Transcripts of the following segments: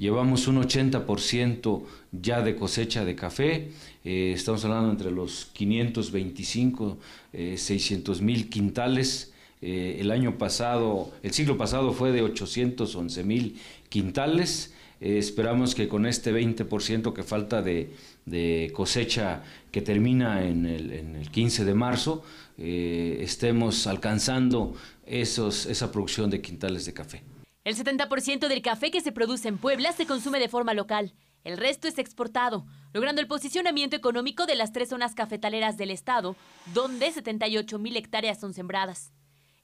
Llevamos un 80% ya de cosecha de café, eh, estamos hablando entre los 525, eh, 600 mil quintales. Eh, el año pasado, el siglo pasado fue de 811 mil quintales. Eh, esperamos que con este 20% que falta de, cosecha que termina en el, 15 de marzo, estemos alcanzando esa producción de quintales de café. El 70% del café que se produce en Puebla se consume de forma local. El resto es exportado, logrando el posicionamiento económico de las tres zonas cafetaleras del estado, donde 78 mil hectáreas son sembradas.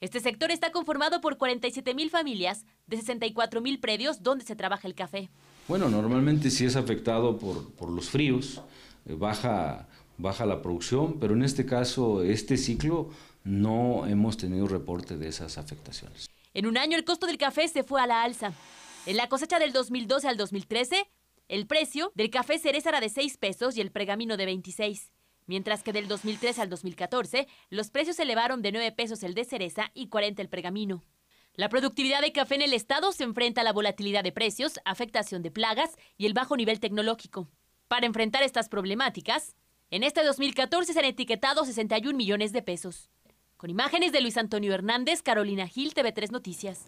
Este sector está conformado por 47 mil familias de 64,000 mil predios donde se trabaja el café. Bueno, normalmente sí es afectado por, los fríos, eh, baja la producción, pero en este caso, este ciclo, no hemos tenido reporte de esas afectaciones. En un año el costo del café se fue a la alza. En la cosecha del 2012 al 2013, el precio del café cereza era de 6 pesos y el pergamino de 26, mientras que del 2013 al 2014 los precios se elevaron de 9 pesos el de cereza y 40 el pergamino. La productividad de café en el estado se enfrenta a la volatilidad de precios, afectación de plagas y el bajo nivel tecnológico. Para enfrentar estas problemáticas, en este 2014 se han etiquetado 61 millones de pesos. Con imágenes de Luis Antonio Hernández, Carolina Gil, TV3 Noticias.